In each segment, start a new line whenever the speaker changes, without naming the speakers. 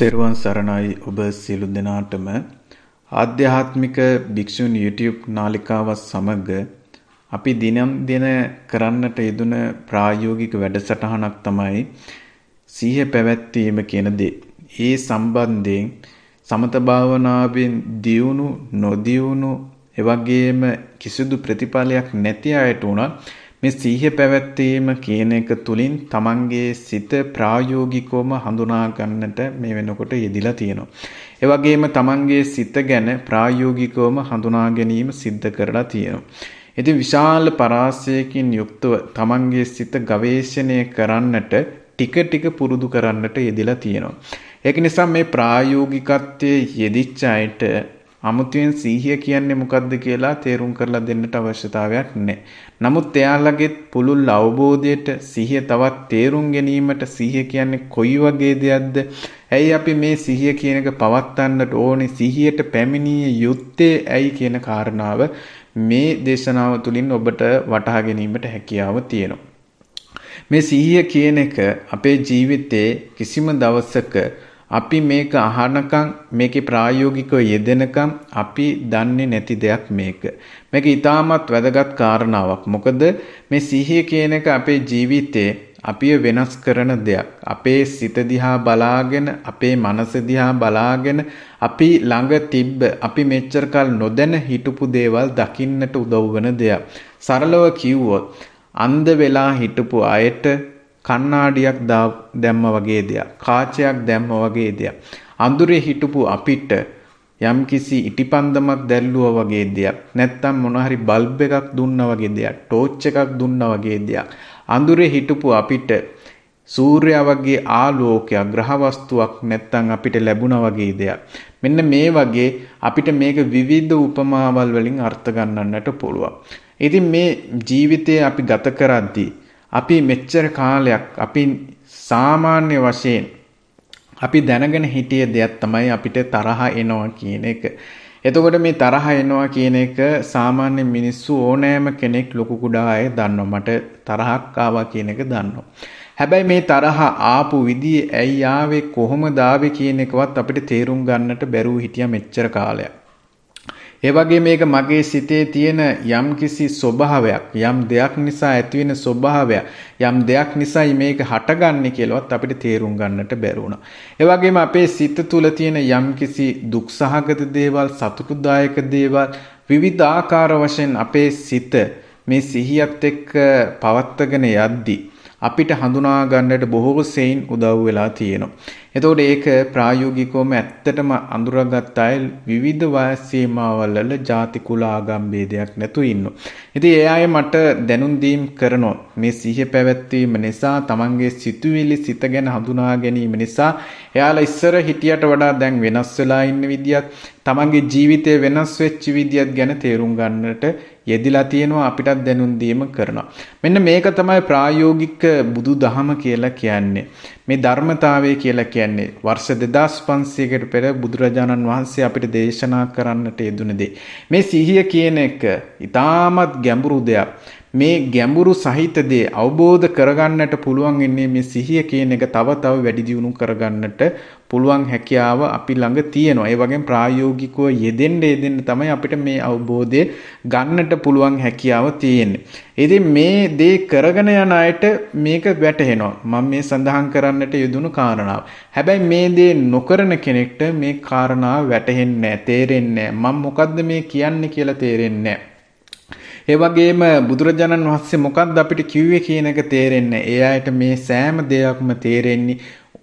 තෙරුවන් සරණයි ඔබ සියලු දෙනාටම ආධ්‍යාත්මික භික්ෂුන් YouTube නාලිකාවත් සමග අපි දිනම් දින කරන්නට යෙදුන ප්‍රායෝගික වැඩසටහනක් තමයි සිහිය පැවැත්වීම කියන දේ. ඒ සම්බන්ධයෙන් සමත භාවනාවෙන් දියුණු නොදියුණු එවැගේම කිසිදු ප්‍රතිඵලයක් නැති අයට උනත් මේ සීහ පැවැත්වීම කියන එක තුළින් තමන්ගේ සිත ප්‍රායෝගිකෝම හඳුනාගන්නට මේ වෙනකොට යෙදිලා තියෙනවා. එවගේම තමන්ගේ සිත ගැන ප්‍රායෝගිකෝම හඳුනාගැනීම සිද්ධ කරලා තියෙනවා. ඉති විශාල පරාසයකින් යුක්තව තමන්ගේ සිත ගවේශණය කරන්නට ටික ටික පුරුදු කරන්නට යෙදිලා තියෙනවා. ඒක නිසා මේ ප්‍රායෝගිකත්වයේ යෙදිච්ච අයට අමුතුවෙන් සීහිය කියන්නේ මොකක්ද කියලා තේරුම් කරලා දෙන්නට අවශ්‍යතාවයක් නැහැ. නමුත් එයාලගේ පුළුල් අවබෝධයට සිහිය තවත් තේරුම් ගැනීමට සිහිය කියන්නේ කොයි වගේ දෙයක්ද? ඇයි අපි මේ සිහිය කියන එක පවත්වන්නට ඕනේ? සිහියට පැමිණිය යුත්තේ ඇයි කියන කාරණාව මේ දේශනාව තුළින් ඔබට වටහා ගැනීමට හැකියාව තියෙනවා. මේ සිහිය කියන එක අපේ ජීවිතයේ කිසිම දවසක අපි මේක අහනකම් මේකේ ප්‍රායෝගිකව යෙදෙනකම් අපි දන්නේ නැති දෙයක් මේක. මේක ඊටමත් වැදගත් කාරණාවක්. මොකද මේ සිහිය කියන එක අපේ ජීවිතේ අපිව වෙනස් කරන දෙයක්. අපේ සිත දිහා බලාගෙන, අපේ මනස දිහා බලාගෙන අපි ළඟ තිබ්බ අපි මෙච්චර කල් නොදැන හිටපු දේවල් දකින්නට උදව් වෙන දෙයක්. සරලව කිව්වොත් අන්ධ වෙලා හිටපු අයට කණ්ණාඩියක් දැම්ම වගේ දෙයක්. කාචයක් දැම්ම වගේ දෙයක්. අඳුරේ හිටපු අපිට යම්කිසි ඉටිපන්දමක් දැල්ලුවා වගේ දෙයක්. නැත්තම් මොන හරි බල්බ් එකක් දුන්නා වගේ දෙයක්. ටෝච් එකක් දුන්නා වගේ දෙයක්. අඳුරේ හිටපු අපිට සූර්යයා වගේ ආලෝකයක් ග්‍රහ වස්තුවක් නැත්තම් අපිට ලැබුණා වගේ දෙයක්. මෙන්න මේ වගේ අපිට මේක විවිධ උපමාවල් වලින් අර්ථ ගන්නන්නට පුළුවන්. ඉතින් මේ ජීවිතය අපි ගත කරද්දී අපි මෙච්චර කාලයක් අපි සාමාන්‍ය වශයෙන් අපි දැනගෙන හිටිය දෙයක් තමයි අපිට තරහ එනවා කියන එක. එතකොට මේ තරහ එනවා කියන එක සාමාන්‍ය මිනිස්සු ඕනෑම කෙනෙක් ලොකු කුඩා අය දන්නවා. මට තරහක් ආවා කියන එක දන්නවා. හැබැයි මේ තරහ ආපු විදිය ඇයි ආවේ කොහොමද ආවේ කියන එකවත් අපිට තේරුම් ගන්නට බැරුව හිටියා මෙච්චර කාලයක්. ඒ වගේ මේක මගේ සිතේ තියෙන යම්කිසි ස්වභාවයක් යම් දෙයක් නිසා ඇතිවෙන ස්වභාවයක් යම් දෙයක් නිසායි මේක හටගන්නේ කියලාවත් අපිට තේරුම් ගන්නට බැරි වුණා. ඒ වගේම අපේ සිත තුළ තියෙන යම්කිසි දුක්සහගත දේවල්, සතුටුදායක දේවල් විවිධාකාර වශයෙන් අපේ සිත මේ සිහියත් එක්ක පවත්වගෙන යද්දී අපිට හඳුනා ගන්නට බොහෝ සෙයින් උදව් වෙලා තියෙනවා. එතකොට ඒක ප්‍රායෝගිකවම ඇත්තටම අඳුරගත් අය විවිධ වයස් සීමාවලල ಜಾති කුල ආගම් ભેදයක් නැතු ඉන්නෝ. ඉතින් ඒ අය මට දැනුම් දීම් කරනොත් මේ සිහිය පැවැත්වීම නිසා තමන්ගේ සිතුවිලි සිත ගැන හඳුනා ගැනීම නිසා එයාලා ඉස්සර හිටියට වඩා දැන් වෙනස් වෙලා ඉන්න විදියක් තමන්ගේ ජීවිතේ වෙනස් වෙච්ච විදියක් ගැන තේරුම් ගන්නට යෙදිලා තියෙනවා අපිටත් දැනුම් දීම කරනවා. මෙන්න මේක තමයි ප්‍රායෝගික බුදු දහම කියලා කියන්නේ. මේ ධර්මතාවය කියලා කියන්නේ වර්ෂ 2500කට පෙර බුදුරජාණන් වහන්සේ අපිට දේශනා කරන්නට යෙදුන දේ. මේ සිහිය කියන එක ඊටාමත් ගැඹුරු දෙයක්. මේ ගැඹුරු සහිත දේ අවබෝධ කරගන්නට පුළුවන් වෙන්නේ මේ සිහිය කියන එක තව තව වැඩි දියුණු කරගන්නට පුළුවන් හැකියාව අපි ළඟ තියෙනවා. ඒ වගේම ප්‍රායෝගිකව යෙදෙන්න යෙදෙන්න තමයි අපිට මේ අවබෝධය ගන්නට පුළුවන් හැකියාව තියෙන්නේ. ඉතින් මේ දේ කරගෙන යන අයට මේක වැටහෙනවා. මම මේ සඳහන් කරන්නට යෙදුණු කාරණාව. හැබැයි මේ දේ නොකරන කෙනෙක්ට මේ කාරණාව වැටහෙන්නේ නැහැ, තේරෙන්නේ නැහැ. මම මොකද්ද මේ කියන්නේ කියලා තේරෙන්නේ නැහැ. ඒ වගේම බුදුරජාණන් වහන්සේ මොකක්ද අපිට කිව්වේ කියන එක තේරෙන්නේ. ඒ අයට මේ සෑම දෙයක්ම තේරෙන්නේ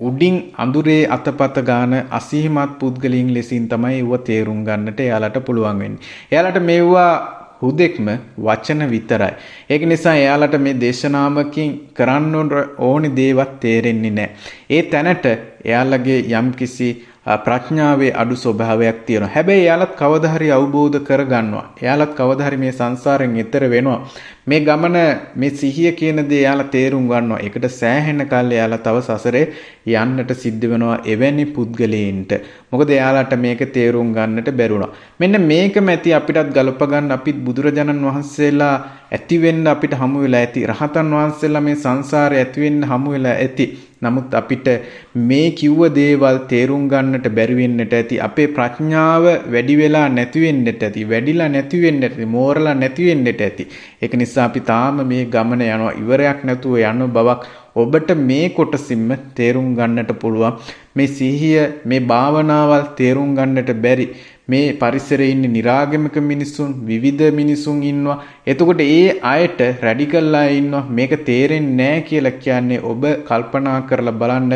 උඩින් අඳුරේ අතපත ගාන අසීමත් පුද්ගලින් ලෙසින් තමයි ඒව තේරුම් ගන්නට එයාලට පුළුවන් වෙන්නේ. එයාලට මේවා හුදෙක්ම වචන විතරයි. ඒක නිසා එයාලට මේ දේශනාවකින් කරන්න ඕනි දේවත් තේරෙන්නේ නැහැ. ඒ තැනට එයාලගේ යම්කිසි ප්‍රඥාවේ අඩු ස්වභාවයක් තියෙනවා. හැබැයි එයාලත් කවදා හරි අවබෝධ කරගන්නවා. එයාලත් කවදා හරි මේ සංසාරයෙන් එතර වෙනවා. මේ ගමන මේ සිහිය කියන දේ එයාලා තේරුම් ගන්නවා. ඒකට සෑහෙන කල් එයාලා තව සසරේ යන්නට සිද්ධ වෙනවා එවැනි පුද්ගලයින්ට. මොකද එයාලට මේක තේරුම් ගන්නට බැරුණා. මෙන්න මේකම ඇති අපිටත් ගලප ගන්න අපිත් බුදුරජාණන් වහන්සේලා ඇති වෙන්න අපිට හමු වෙලා ඇති රහතන් වහන්සේලා මේ සංසාරේ ඇති වෙන්න හමු වෙලා ඇති නමුත් අපිට මේ කිව්ව දේවල් තේරුම් ගන්නට බැරි වෙන්නට ඇති අපේ ප්‍රඥාව වැඩි වෙලා නැති වෙන්නට ඇති වැඩිලා නැති වෙන්නට ඇති මෝරලා නැති වෙන්නට ඇති ඒක නිසා අපි තාම මේ ගමන යනවා ඉවරයක් නැතුව යන බවක් ඔබට මේ කොටසින්ම තේරුම් ගන්නට පුළුවන් මේ සිහිය මේ භාවනාවල් තේරුම් ගන්නට බැරි මේ පරිසරයේ ඉන්න નિરાගමික මිනිසුන් විවිධ මිනිසුන් ඉන්නවා. එතකොට ඒ අයට රැඩිකල් අය ඉන්නවා. මේක තේරෙන්නේ නැහැ කියලා කියන්නේ ඔබ කල්පනා කරලා බලන්න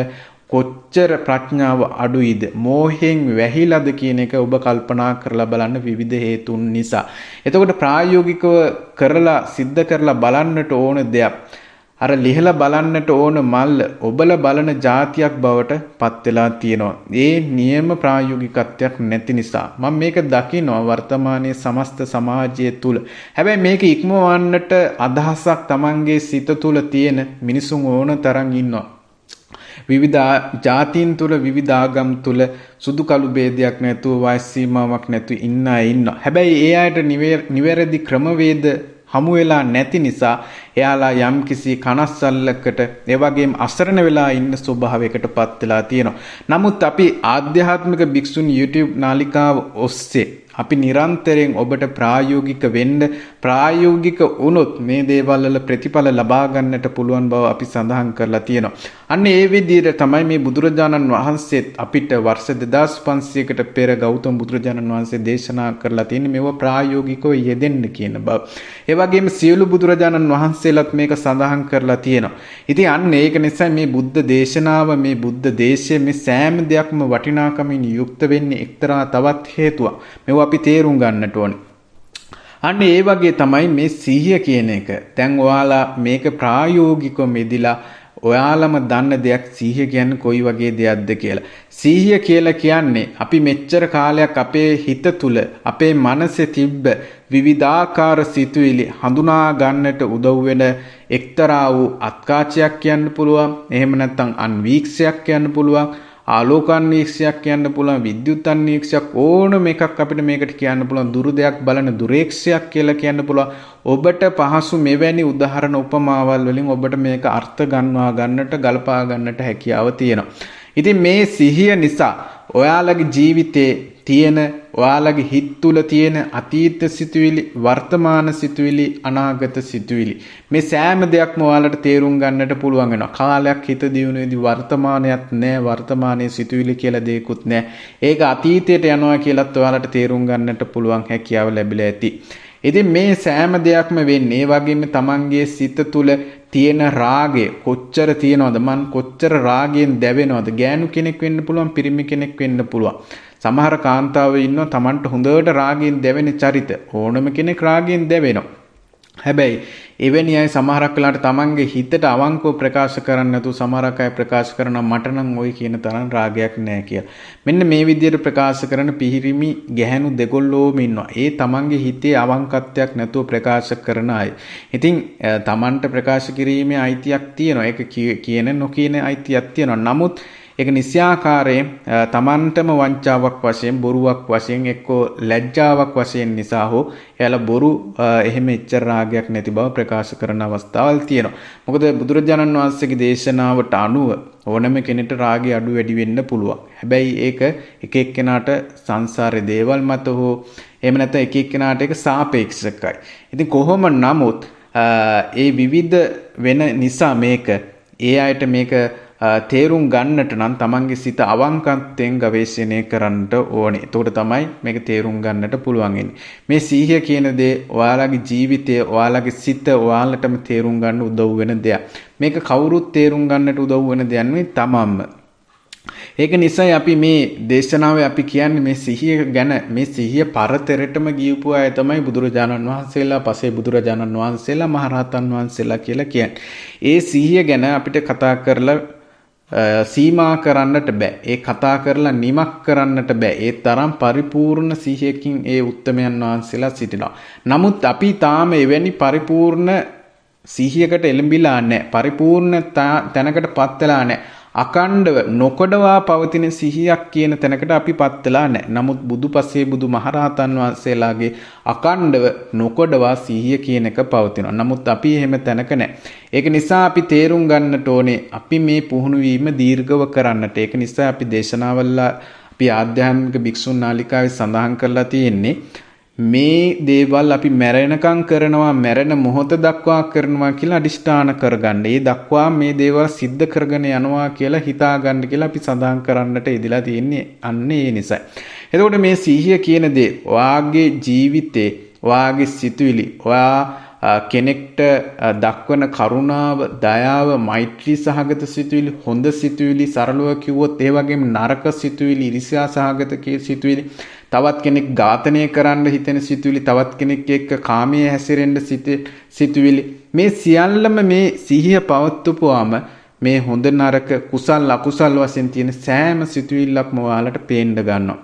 කොච්චර ප්‍රඥාව අඩුයිද මෝහෙන් වැහිලාද කියන එක ඔබ කල්පනා කරලා බලන්න විවිධ හේතුන් නිසා. එතකොට ප්‍රායෝගිකව කරලා සිද්ධ කරලා බලන්නට ඕන දෙයක්. අර ලිහලා බලන්නට ඕන මල්ල ඔබල බලන જાතියක් බවට පත් වෙලා තියෙනවා. ඒ නියම ප්‍රායෝගිකත්වයක් නැති නිසා මම මේක දකිනවා වර්තමානයේ සමස්ත සමාජය තුල. හැබැයි මේක ඉක්මවන්නට අදහසක් Tamange සිත තුල තියෙන මිනිසුන් ඕන තරම් ඉන්නවා. විවිධ ජාතීන් තුල විවිධ ආගම් තුල සුදු කළු ભેදයක් නැතුව වයස් සීමාවක් නැතුව ඉන්න අය ඉන්නවා. හැබැයි ඒ අයට නිවැරදි ක්‍රමවේද හමු වෙලා නැති නිසා එයාලා යම්කිසි කනස්සල්ලකට ඒ වගේම අසරණ වෙලා ඉන්න ස්වභාවයකටපත් වෙලා තියෙනවා. නමුත් අපි ආධ්‍යාත්මික භික්ෂුන් YouTube නාලිකාව ඔස්සේ අපි නිරන්තරයෙන් ඔබට ප්‍රායෝගික වෙන්න ප්‍රායෝගික වුණොත් මේ දේවල් වල ප්‍රතිඵල ලබා ගන්නට පුළුවන් බව අපි සඳහන් කරලා තියෙනවා. අන්න ඒ විදිහට තමයි මේ බුදුරජාණන් වහන්සේත් අපිට වර්ෂ 2500කට පෙර ගෞතම බුදුරජාණන් වහන්සේ දේශනා කරලා තියෙන්නේ මේවා ප්‍රායෝගිකව යෙදෙන්න කියන බව. ඒ වගේම සියලු බුදුරජාණන් වහන්සේලාත් මේක සඳහන් කරලා තියෙනවා. ඉතින් අන්න ඒක නිසා මේ බුද්ධ දේශනාව මේ බුද්ධ දේශය මේ සෑම දෙයක්ම වටිනාකමින් යුක්ත වෙන්නේ එක්තරා තවත් හේතුවක්. මේවා අපි තේරුම් ගන්නට ඕනේ. අන්න ඒ වගේ තමයි මේ සිහිය කියන එක. දැන් ඔයාලා මේක ප්‍රායෝගිකව මෙදිලා ඔයාලම දන්න දෙයක් සිහිය කියන්නේ කොයි වගේ දෙයක්ද කියලා. සිහිය කියලා කියන්නේ අපි මෙච්චර කාලයක් අපේ හිත තුල අපේ මනසේ තිබ්බ විවිධාකාර සිතුවිලි හඳුනා ගන්නට උදව් වෙන එක්තරා වූ අත්කාචයක් කියන්න පුළුවන්. එහෙම නැත්නම් අන්වීක්ෂයක් කියන්න පුළුවන්. ආලෝක අන්වීක්ෂයක් කියන්න පුළුවන් විද්‍යුත් අන්වීක්ෂයක් ඕනම එකක් අපිට මේකට කියන්න පුළුවන් දුර දෙයක් බලන දුරේක්ෂයක් කියලා කියන්න පුළුවන් ඔබට පහසු මෙවැනි උදාහරණ උපමාවල් වලින් ඔබට මේක අර්ථ ගන්වා ගන්නට ගලපා ගන්නට හැකියාව තියෙනවා ඉතින් මේ සිහිය නිසා ඔයාලගේ ජීවිතේ තියෙන ඔයාලගේ හිත් තුල තියෙන අතීත සිතුවිලි වර්තමාන සිතුවිලි අනාගත සිතුවිලි මේ සෑම දෙයක්ම ඔයාලට තේරුම් ගන්නට පුළුවන් වෙනවා කාලයක් හිත දියුණුවේදී වර්තමානයක් නැහැ වර්තමානයේ සිතුවිලි කියලා දෙයක්වත් නැහැ ඒක අතීතයට යනවා කියලත් ඔයාලට තේරුම් ගන්නට පුළුවන් හැකියාව ලැබිලා ඇති ඉතින් මේ සෑම දෙයක්ම වෙන්නේ වගේම Tamanගේ සිත තුල තියෙන රාගය කොච්චර තියෙනවද මන් කොච්චර රාගයෙන් දැවෙනවද ගෑනු කෙනෙක් වෙන්න පුළුවන් පිරිමි කෙනෙක් වෙන්න පුළුවන් සමහර කාන්තාවෝ ඉන්නවා Tamanට හොඳට රාගයෙන් දැවෙන චරිත. ඕනම කෙනෙක් රාගයෙන් දැවෙනවා. හැබැයි එවැනි අය සමහරක් වෙලාට තමන්ගේ හිතට අවංකව ප්‍රකාශ කරන්න නැතුව සමහරක් අය ප්‍රකාශ කරන මට නම් ওই කියන තරම් රාගයක් නැහැ කියලා. මෙන්න මේ විදිහට ප්‍රකාශ කරන පිහිරිමි ගැහණු දෙකොල්ලෝම ඉන්නවා. ඒ තමන්ගේ හිතේ අවංකත්වයක් නැතුව ප්‍රකාශ කරන අය. ඉතින් තමන්ට ප්‍රකාශ කිරීමේ අයිතියක් තියෙනවා. ඒක කියන නොකියන අයිතියක් තියෙනවා. නමුත් ඒක නිස්යාකාරයෙන් තමන්ටම වංචාවක් වශයෙන් බොරුවක් වශයෙන් එක්කෝ ලැජ්ජාවක් වශයෙන් නිසා හෝ එයාලා බොරු එහෙම එච්චර රාගයක් නැති බව ප්‍රකාශ කරන අවස්ථාවල් තියෙනවා. මොකද බුදුරජාණන් වහන්සේගේ දේශනාවට අනුව ඕනම කෙනෙට රාගය අඩු වැඩි වෙන්න පුළුවන්. හැබැයි ඒක එක එක්කෙනාට සංසාරේ දේවල් මත හෝ එහෙම නැත්නම් එක එක්කෙනාට ඒක සාපේක්ෂකයි. ඉතින් කොහොම නමුත් ඒ විවිධ වෙන නිසා මේක ඒ අයට මේක තේරුම් ගන්නට නම් තමන්ගේ සිත අවංකත්වයෙන් ගවේෂණය කරන්නට ඕනේ. එතකොට තමයි මේක තේරුම් ගන්නට පුළුවන් මේ සීහිය කියන දේ ඔයාලගේ ජීවිතය, ඔයාලගේ සිත ඔයාලටම තේරුම් ගන්න උදව් වෙන දෙයක්. මේක කවුරුත් තේරුම් ගන්නට උදව් වෙන දෙයක් නෙවෙයි තමන්ම. ඒක නිසයි අපි මේ දේශනාව අපි කියන්නේ මේ සිහිය ගැන මේ සිහිය පරතරටම ගියපු අය තමයි බුදුරජාණන් වහන්සේලා පසේ බුදුරජාණන් වහන්සේලා මහරහතන් වහන්සේලා කියලා කියන්නේ. ඒ සිහිය ගැන අපිට කතා කරලා සීමා කරන්නට බෑ. ඒ කතා කරලා නිමක් කරන්නට බෑ. ඒ තරම් පරිපූර්ණ සිහියකින් ඒ උත්තමයන් වහන්සේලා සිටිනවා. නමුත් අපි තාම එවැනි පරිපූර්ණ සිහියකට එළඹිලා නැහැ. පරිපූර්ණ තැනකට පත් වෙලා නැහැ. අකණ්ඩව නොකොඩවා පවතින සිහියක් කියන තැනකට අපි පත්වෙලා නැහැ. නමුත් බුදු පසේ බුදු මහරහතන් වහන්සේලාගේ අකණ්ඩව නොකොඩවා සිහිය කියන එක පවතිනවා. නමුත් අපි එහෙම තැනක නැහැ. ඒක නිසා අපි තේරුම් ගන්නට ඕනේ අපි මේ පුහුණු වීම දීර්ඝව කරන්නට. ඒක නිසා අපි දේශනාවල්ලා අපි ආධ්‍යාත්මික භික්ෂුන් නාලිකාවේ සඳහන් කරලා තියෙන්නේ මේ දේවල් අපි මැරෙනකං කරනවා මැරෙන මොහොත දක්වා කරනවා කියලා අඩිෂ්ඨාන කරගන්න. ඒ දක්වා මේ දේවල් සිද්ධ කරගෙන යනවා කියලා හිතාගන්න කියලා අපි සඳහන් කරන්නට ඉදිලා තියෙන්නේ අන්න ඒ නිසා. එතකොට මේ සීහිය කියන දේ ඔයාගේ ජීවිතේ ඔයාගේ සිතුවිලි ඔයා කෙනෙක්ට දක්වන කරුණාව දයාව මෛත්‍රී සහගත සිතුවිලි හොඳ සිතුවිලි සරලව කිව්වොත් ඒ වගේම නරක සිතුවිලි ඉරිසියා සහගත සිතුවිලි තවත් කෙනෙක් ඝාතනය කරන්න හිතෙන සිතුවිලි තවත් කෙනෙක් එක්ක කාමයේ හැසිරෙන්න සිතුවිලි මේ සියල්ලම මේ සිහිය පවත්වපුවාම මේ හොඳ නරක කුසල් අකුසල් වශයෙන් තියෙන සෑම සිතුවිල්ලක්ම ඔයාලට පේන්න ගන්නවා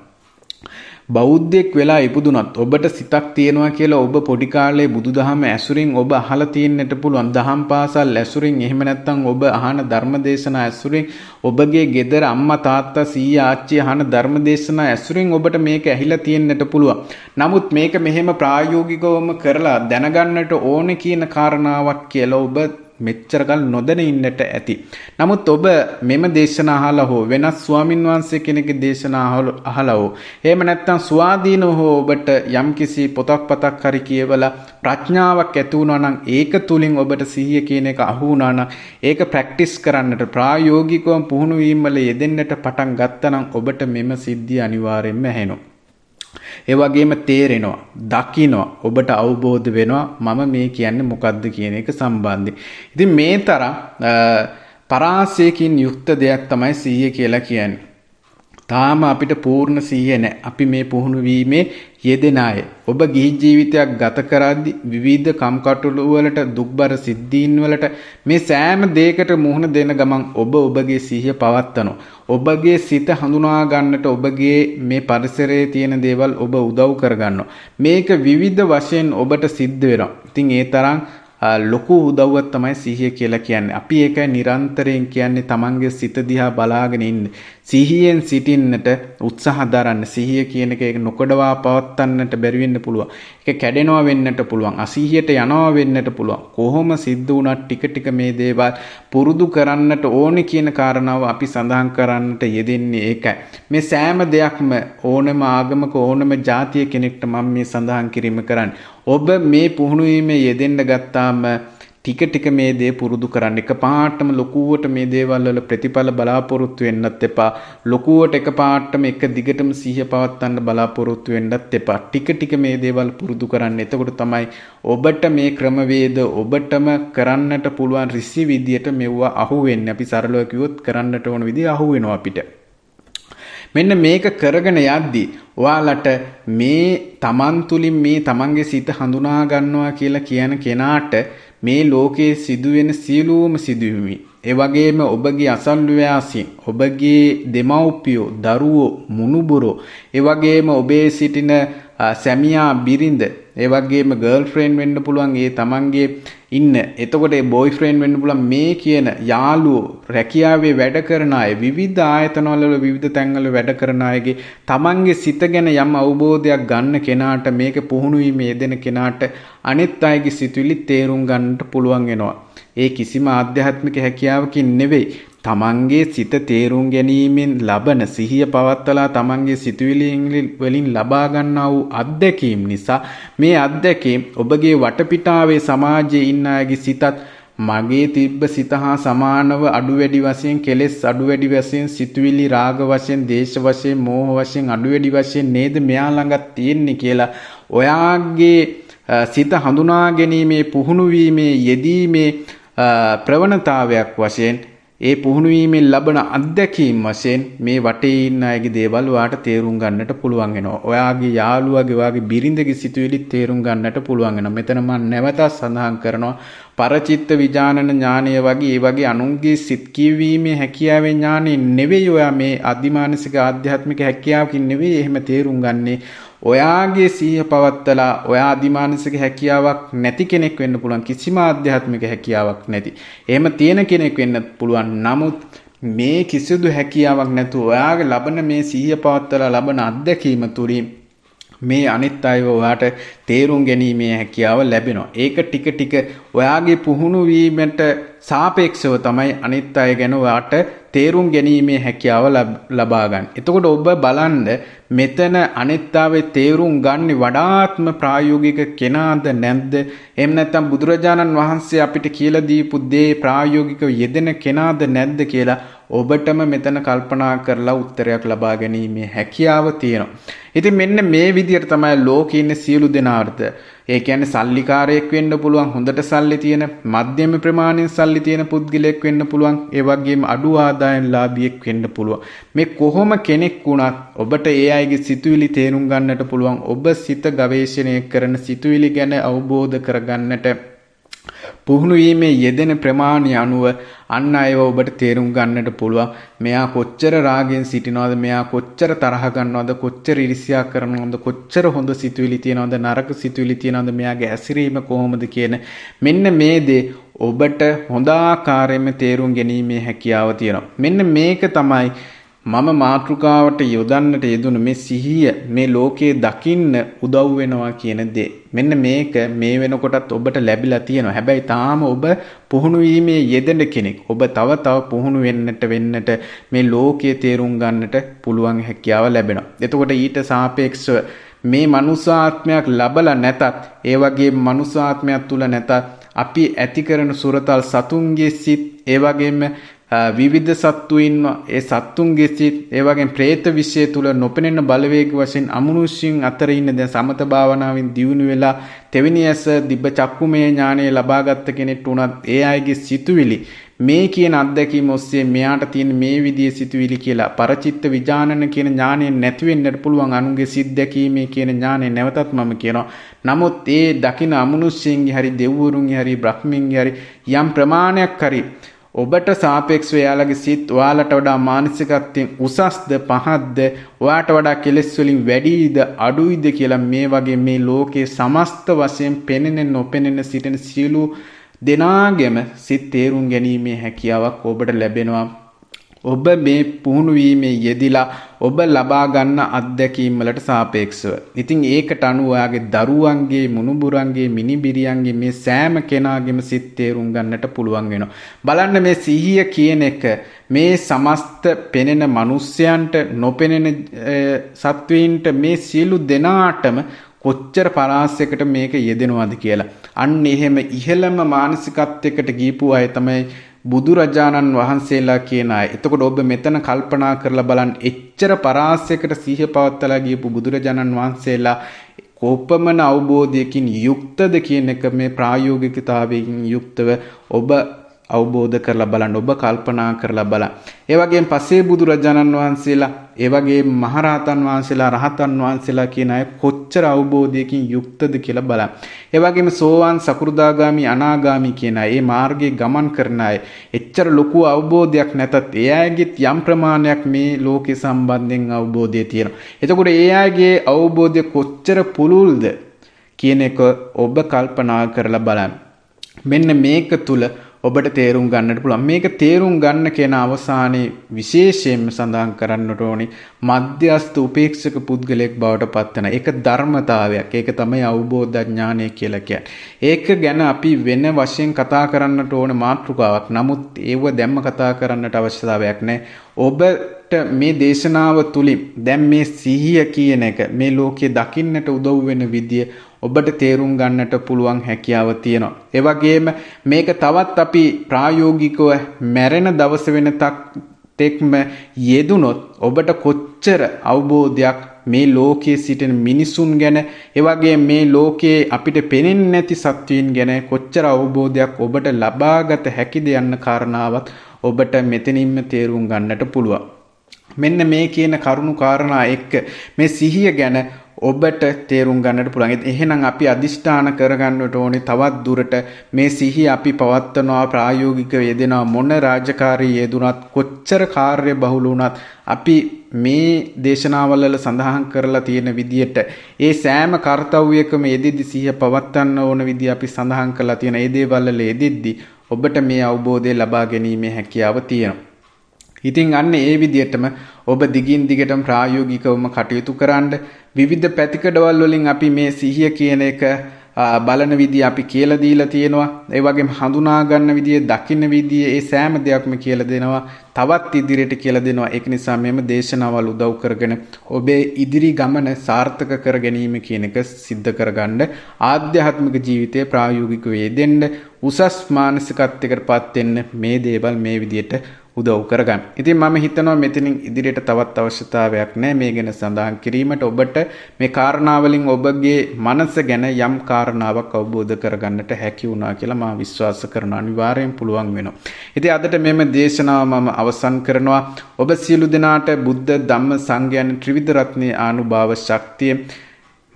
බෞද්ධයෙක් වෙලා ඉපදුනත් ඔබට සිතක් තියෙනවා කියලා ඔබ පොඩි කාලේ බුදුදහම ඇසුරින් ඔබ අහලා තියෙන්නට පුළුවන්. දහම් පාසල් ඇසුරින් එහෙම නැත්නම් ඔබ අහන ධර්මදේශනා ඇසුරින් ඔබගේ ගෙදර අම්මා තාත්තා සීයා ආච්චි අහන ධර්මදේශනා ඇසුරින් ඔබට මේක ඇහිලා තියෙන්නට පුළුවන්. නමුත් මේක මෙහෙම ප්‍රායෝගිකවම කරලා දැනගන්නට ඕනේ කියන කාරණාවක් කියලා ඔබ මෙච්චරකල් නොදැන ඉන්නට ඇති. නමුත් ඔබ මෙම දේශනා අහලා හෝ වෙනත් ස්වාමින් වහන්සේ කෙනෙකුගේ දේශනා අහලා හෝ එහෙම නැත්නම් ස්වාධීන හෝ ඔබට යම්කිසි පොතක් පතක් හරි කියවලා ප්‍රඥාවක් ඇති වුණා නම් ඒක තුලින් ඔබට සිහිය කියන එක අහු වුණා නම් ඒක ප්‍රැක්ටිස් කරන්නට ප්‍රායෝගිකව පුහුණු වීම වල යෙදෙන්නට පටන් ගත්තා නම් ඔබට මෙම සිද්ධිය අනිවාර්යයෙන්ම ඇහෙනවා. ඒ වගේම තේරෙනවා දකිනවා ඔබට අවබෝධ වෙනවා මම මේ කියන්නේ මොකද්ද කියන එක සම්බන්ධයෙන්. ඉතින් මේ තරම් පරාසයකින් යුක්ත දෙයක් තමයි සීය කියලා කියන්නේ. තාම අපිට පූර්ණ සිහිය නැහැ. අපි මේ පුහුණු වීමේ යෙදෙන අය. ඔබ ගිහි ජීවිතයක් ගත කරද්දී විවිධ කම්කටොළු වලට දුක්බර සිද්ධීන් වලට මේ සෑම දෙයකට මුහුණ දෙන ගමන් ඔබ ඔබගේ සිහිය පවත්වනවා. ඔබගේ සිත හඳුනා ගන්නට ඔබගේ මේ පරිසරයේ තියෙන දේවල් ඔබ උදව් කරගන්නවා. මේක විවිධ වශයෙන් ඔබට සිද්ධ වෙනවා. ඉතින් ඒ තරම් ලොකු උදව්වත් තමයි සිහිය කියලා කියන්නේ. අපි ඒක නිරන්තරයෙන් කියන්නේ තමන්ගේ සිත දිහා බලාගෙන ඉන්න. සිහියෙන් සිටින්නට උත්සාහ දරන්න. සිහිය කියන එක නොකඩවා පවත්වන්නට බැරි වෙන්න පුළුවන්. ඒක කැඩෙනවා වෙන්නට පුළුවන්. අසීහියට යනවා වෙන්නට පුළුවන්. කොහොම සිද්ධ වුණත් ටික ටික මේ දේවල් පුරුදු කරන්නට ඕනේ කියන කාරණාව අපි සඳහන් කරන්නට යෙදෙන්නේ ඒකයි. මේ සෑම දෙයක්ම ඕනම ආගමක ඕනම ජාතිය කෙනෙක්ට මම මේ සඳහන් කිරීම කරන්නේ. ඔබ මේ පුහුණු වීමේ යෙදෙන්න ගත්තාම ටික ටික මේ දේ පුරුදු කරන්න. එකපාරටම ලොකුවට මේ දේවල් වල ප්‍රතිඵල බලාපොරොත්තු වෙන්නත් එපා. ලොකුවට එකපාරටම එක දිගටම සිහිය පවත්වන්න බලාපොරොත්තු වෙන්නත් එපා. ටික ටික මේ දේවල් පුරුදු කරන්න. එතකොට තමයි ඔබට මේ ක්‍රමවේද ඔබටම කරන්නට පුළුවන් රිසි විදියට මෙවුවා අහු වෙන්නේ. අපි සරලව කිව්වොත් කරන්නට ඕන විදිය අහු වෙනවා අපිට. මෙන්න මේක කරගෙන යද්දී ඔයාලට මේ තමන් තුලින් මේ තමන්ගේ සිත හඳුනා ගන්නවා කියලා කියන කෙනාට මේ ලෝකයේ සිදුවෙන සියලුම සිදුවීම් ඒ වගේම ඔබගේ අසල්වැසියන් ඔබගේ දෙමව්පියෝ දරුවෝ මුණුබුරෝ ඒ වගේම ඔබේ සිටින සැමියා බිරිඳ ඒ වගේම ගර්ල්ෆ්‍රෙන්ඩ් වෙන්න පුළුවන් ඒ තමන්ගේ ඉන්න. එතකොට ඒ බොයිෆ්‍රෙන්ඩ් වෙන්න පුළුවන් මේ කියන යාළුවෝ රැකියාවේ වැඩ කරන අය විවිධ ආයතනවල විවිධ තැන්වල වැඩ කරන අයගේ තමන්ගේ සිත ගැන යම් අවබෝධයක් ගන්න කෙනාට මේක පුහුණු වීම යෙදෙන කෙනාට අනිත් අයගේ සිතුවිලි තේරුම් ගන්නට පුළුවන් වෙනවා. ඒ කිසිම ආධ්‍යාත්මික හැකියාවකින් නෙවෙයි. තමන්ගේ සිත තේරුම් ගැනීමෙන් ලබන සිහිය පවත්වලා තමන්ගේ සිතුවිලි වලින් ලබා ගන්නා වූ අත්දැකීම් නිසා මේ අත්දැකීම් ඔබගේ වටපිටාවේ සමාජයේ ඉන්න අයගේ සිතත් මගේ තිබ්බ සිත හා සමානව අඩු වැඩි වශයෙන් කෙලෙස් අඩු වැඩි වශයෙන් සිතුවිලි රාග වශයෙන් දේශ වශයෙන් මෝහ වශයෙන් අඩු වැඩි වශයෙන් නේද මෙයා ළඟ තියෙන්නේ කියලා ඔයාගේ සිත හඳුනා ගැනීමේ පුහුණු වීමේ යෙදීමේ ප්‍රවණතාවයක් වශයෙන් ඒ පුහුණු වීමෙන් ලබන අත්දැකීම් වශයෙන් මේ වටේ ඉන්න අයගේ දේවල් ඔයාට තේරුම් ගන්නට පුළුවන් වෙනවා. ඔයාගේ යාළුවාගේ ඔයාගේ බිරිඳගේ සිතුවිලි තේරුම් ගන්නට පුළුවන් වෙනවා. මෙතන මම නැවතත් සඳහන් කරනවා පරචිත්ත විජානන ඥානය වගේ ඒ වගේ අනුන්ගේ සිත් කියවීමේ හැකියාවේ ඥානෙ නෙවෙයි ඔයා මේ අධිමානසික ආධ්‍යාත්මික හැකියාවකින් නෙවෙයි එහෙම තේරුම් ගන්නේ ඔයාගේ සීහ පවත්තලා ඔයා අධිමානසික හැකියාවක් නැති කෙනෙක් වෙන්න පුළුවන් කිසිම ආධ්‍යාත්මික හැකියාවක් නැති. එහෙම තියෙන කෙනෙක් වෙන්න පුළුවන්. නමුත් මේ කිසිදු හැකියාවක් නැතුව ඔයාගේ ලබන මේ සීහ පවත්තලා ලබන අත්දැකීම තුරින් මේ අනිත් අයව ඔයාට තේරුම් ගැනීමේ හැකියාව ලැබෙනවා. ඒක ටික ටික ඔයාගේ පුහුණු වීමට සාපේක්ෂව තමයි අනිත් අය ගැන ඔයාට තේරුම් ගැනීමේ හැකියාව ලබා ගන්න. එතකොට ඔබ බලන්න මෙතන අනිත්තාවේ තේරුම් ගන්න වඩාත්ම ප්‍රායෝගික කෙනාද නැද්ද? එහෙම නැත්නම් බුදුරජාණන් වහන්සේ අපිට කියලා දීපු දේ ප්‍රායෝගිකව යෙදෙන කෙනාද නැද්ද කියලා ඔබටම මෙතන කල්පනා කරලා උත්තරයක් ලබා ගැනීමේ හැකියාව තියෙනවා. ඉතින් මෙන්න මේ විදිහට තමයි ලෝකේ ඉන්න සියලු දෙනාට ඒ කියන්නේ සල්ලිකාරයෙක් වෙන්න පුළුවන් හොඳට සල්ලි තියෙන මධ්‍යම ප්‍රමාණයෙන් සල්ලි තියෙන පුද්ගලයෙක් වෙන්න පුළුවන් ඒ වගේම අඩු ආදායම් ලාභියෙක් වෙන්න පුළුවන් මේ කොහොම කෙනෙක් වුණත් ඔබට ඒ අයගේ සිතුවිලි තේරුම් ගන්නට පුළුවන් ඔබ සිත ගවේෂණය කරන සිතුවිලි ගැන අවබෝධ කරගන්නට පුහුණු වීමේ යෙදෙන ප්‍රමාණය අනුව අන්න අයව ඔබට තේරුම් ගන්නට පුළුවන් මෙයා කොච්චර රාගෙන් සිටිනවද මෙයා කොච්චර තරහ ගන්නවද කොච්චර ඉරිසියා කරනවද කොච්චර හොඳ සිතුවිලි තියනවද නරක සිතුවිලි තියනවද මෙයාගේ ඇසිරීම කොහොමද කියන මෙන්න මේ දේ ඔබට හොඳ ආකාරයෙන්ම තේරුම් ගැනීමේ හැකියාව තියෙනවා මෙන්න මේක තමයි මම මාතෘකාවට යොදන්නට යෙදුණු මේ සිහිය මේ ලෝකේ දකින්න උදව් වෙනවා කියන දේ. මෙන්න මේක මේ වෙනකොටත් ඔබට ලැබිලා තියෙනවා. හැබැයි තාම ඔබ පුහුණු වීමේ යෙදෙන කෙනෙක්. ඔබ තව තව පුහුණු වෙන්නට වෙන්නට මේ ලෝකයේ තේරුම් ගන්නට පුළුවන් හැකියාව ලැබෙනවා. එතකොට ඊට සාපේක්ෂව මේ මනුසාත්මයක් ලබලා නැතත් ඒ වගේ මනුසාත්මයක් තුල නැතත් අපි ඇති කරන සුරතල් සතුන්ගේ සිත් ඒ වගේම විවිධ සත්තුයින්ම ඒ සත්තුන්ගේ සිත් ඒ වගේම പ്രേත විශ්ය තුල නොපෙනෙන බලවේග වශයෙන් අමනුෂ්‍යයන් අතර ඉන්න දැන් සමත භාවනාවෙන් දියුණු වෙලා තෙවිනි ඇස දිබ්බ චක්කුමය ඥානය ලබාගත් කෙනෙක් උනත් ඒ අයගේ සිතුවිලි මේ කියන අත්දැකීම ඔස්සේ මෙයාට තියෙන මේ විදිය සිතුවිලි කියලා පරචිත්ත විජානන කියන ඥානය නැති වෙන්නට පුළුවන් අනුන්ගේ සිත් දැකීමේ කියන ඥානය නැවතත් මම කියනවා. නමුත් ඒ දකින අමනුෂ්‍යයන්ගේ හරි දෙවිවරුන්ගේ හරි බ්‍රහ්මින්ගේ හරි යම් ප්‍රමාණයක් හරි ඔබට සාපේක්ෂව එයාලගේ සිත් ඔයාලට වඩා මානසිකත්වයෙන් උසස්ද පහත්ද ඔයාට වඩා කෙලෙස් වලින් වැඩිද අඩුයිද කියලා මේ වගේ මේ ලෝකේ සමස්ත වශයෙන් පෙනෙන නොපෙනෙන සිටින සියලු දෙනාගෙම සිත් තේරුම් ගැනීමේ හැකියාවක් ඔබට ලැබෙනවා ඔබ මේ පුහුණු වීමේ යෙදිලා ඔබ ලබා ගන්න අත්දැකීම් වලට සාපේක්ෂව. ඉතින් ඒකට අනුව ඔයාගේ දරුවන්ගේ මුණුබුරන්ගේ මිනිබිරියන්ගේ මේ සෑම කෙනාගේම සිත් තේරුම් ගන්නට පුළුවන් වෙනවා. බලන්න මේ සිහිය කියන එක මේ සමස්ත පෙනෙන මිනිස්යන්ට නොපෙනෙන සත්වීන්ට මේ සියලු දෙනාටම කොච්චර පරාසයකට මේක යෙදෙනවද කියලා. අන්න එහෙම ඉහළම මානසිකත්වයකට ගීපු අය තමයි බුදුරජාණන් වහන්සේලා කියන අය. එතකොට ඔබ මෙතන කල්පනා කරලා බලන්න එච්චර පරාසයකට සිහිය පවත්තලා ගියපු බුදුරජාණන් වහන්සේලා කොපමණ අවබෝධයකින් යුක්තද කියන එක මේ ප්‍රායෝගිකතාවයෙන් යුක්තව ඔබ අවබෝධ කරලා බලන්න ඔබ කල්පනා කරලා බලන්න. ඒ වගේම පසේ බුදුරජාණන් වහන්සේලා, ඒ වගේම මහරහතන් වහන්සේලා, රහතන් වහන්සේලා කියන අය කොච්චර අවබෝධයකින් යුක්තද කියලා බලන්න. ඒ වගේම සෝවාන්, සකු르දාගාමි, අනාගාමි කියන අය, මේ මාර්ගයේ ගමන් කරන අය, එච්චර ලොකු අවබෝධයක් නැතත් ඒ අයගෙත් යම් ප්‍රමාණයක් මේ ලෝකේ සම්බන්ධයෙන් අවබෝධය තියෙනවා. එතකොට ඒ අයගේ අවබෝධය කොච්චර පුළුල්ද කියන එක ඔබ කල්පනා කරලා බලන්න. මෙන්න මේක තුල ඔබට තේරුම් ගන්නට පුළුවන් මේක තේරුම් ගන්න කියන අවසානයේ විශේෂයෙන්ම සඳහන් කරන්නට ඕනි මධ්‍යස්ථ උපේක්ෂක පුද්ගලයෙක් බවට පත්වන ඒක ධර්මතාවයක් ඒක තමයි අවබෝධ ඥානය කියලා කියන්නේ ඒක ගැන අපි වෙන වශයෙන් කතා කරන්නට ඕන මාතෘකාවක් නමුත් ඒව දැම්ම කතා කරන්නට අවශ්‍යතාවයක් නැහැ ඔබට මේ දේශනාව තුලින් දැන් මේ සිහිය කියන එක මේ ලෝකයේ දකින්නට උදව් වෙන විදිය ඔබට තේරුම් ගන්නට පුළුවන් හැකියාව තියෙනවා. ඒ වගේම මේක තවත් අපි ප්‍රායෝගිකව මැරෙන දවස වෙන තෙක්ම යෙදුනොත් ඔබට කොච්චර අවබෝධයක් මේ ලෝකයේ සිටින මිනිසුන් ගැන එවගේ මේ ලෝකයේ අපිට පෙනෙන්නේ නැති සත්වයන් ගැන කොච්චර අවබෝධයක් ඔබට ලබාගත හැකිද යන්න කාරණාවත් ඔබට මෙතනින්ම තේරුම් ගන්නට පුළුවන්. මෙන්න මේ කියන කරුණු කාරණා එක්ක මේ සිහිය ගැන ඔබට තේරුම් ගන්නට පුළුවන්. එහෙනම් අපි අදිෂ්ඨාන කරගන්නට ඕනේ තවත් දුරට මේ සිහි අපි පවත්වනවා ප්‍රායෝගික වේදෙනවා මොන රාජකාරී යෙදුනත් කොච්චර කාර්ය බහුල වුණත් අපි මේ දේශනාවලල සඳහන් කරලා තියෙන විදියට ඒ සෑම කාර්යව්‍යකම යෙදෙද්දි සිහිය පවත්වන්න ඕන විදිය අපි සඳහන් කරලා තියෙන ඒ දේවල්වල යෙදෙද්දි ඔබට මේ අවබෝධය ලබා ගැනීමේ හැකියාව තියෙනවා. ඉතින් අන්න ඒ විදිහටම ඔබ දිගින් දිගටම ප්‍රායෝගිකවම කටයුතු කරන්න විවිධ පැතිකඩවල් වලින් අපි මේ සිහිය කියන එක බලන විදිය අපි කියලා දීලා තියෙනවා ඒ වගේම හඳුනා ගන්න විදිය දකින්න විදිය ඒ සෑම දෙයක්ම කියලා දෙනවා තවත් ඉදිරියට කියලා දෙනවා ඒක නිසා මෙම දේශනාවල් උදව් කරගෙන ඔබේ ඉදිරි ගමන සාර්ථක කර ගැනීම කියන එක සිද්ධ කරගන්න ආධ්‍යාත්මික ජීවිතය ප්‍රායෝගික වේ දෙන්න උසස් මානසිකත්වයකට පත් වෙන්න මේ දේවල් මේ විදියට උදව් කරගන්න. ඉතින් මම හිතනවා මෙතනින් ඉදිරියට තවත් අවශ්‍යතාවයක් නැහැ මේ ගැන සඳහන් කිරීමට ඔබට මේ කාරණාවලින් ඔබගේ මනස ගැන යම් කාරණාවක් අවබෝධ කරගන්නට හැකි වුණා කියලා මම විශ්වාස කරනවා අනිවාර්යෙන් පුළුවන් වෙනවා. ඉතින් අදට මෙම දේශනාව මම අවසන් කරනවා. ඔබ සියලු දෙනාට බුද්ධ ධම්ම සංඝ යන ත්‍රිවිධ රත්නයේ ආනුභාව ශක්තිය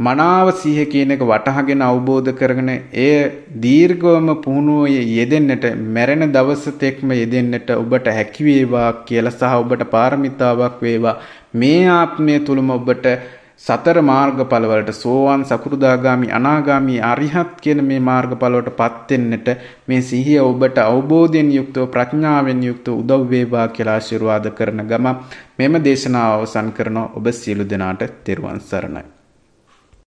මනාව සිහිය කියන එක වටහාගෙන අවබෝධ කරගෙන එය දීර්ඝවම පුහුණුවේ යෙදෙන්නට මැරෙන දවස තෙක්ම යෙදෙන්නට ඔබට හැකි වේවා කියලා සහ ඔබට පාරමිතාවක් වේවා මේ ආත්මය තුලම ඔබට සතර මාර්ගඵලවලට සෝවාන් සකුරුදාගාමි අනාගාමි අරිහත් කියන මේ මාර්ගඵලවලට පත් වෙන්නට මේ සිහිය ඔබට අවබෝධයෙන් යුක්තව ප්‍රඥාවෙන් යුක්තව උදව් වේවා කියලා ආශිර්වාද කරන ගම මෙම දේශනාව අවසන් කරන ඔබ සියලු දෙනාට තෙරුවන් සරණයි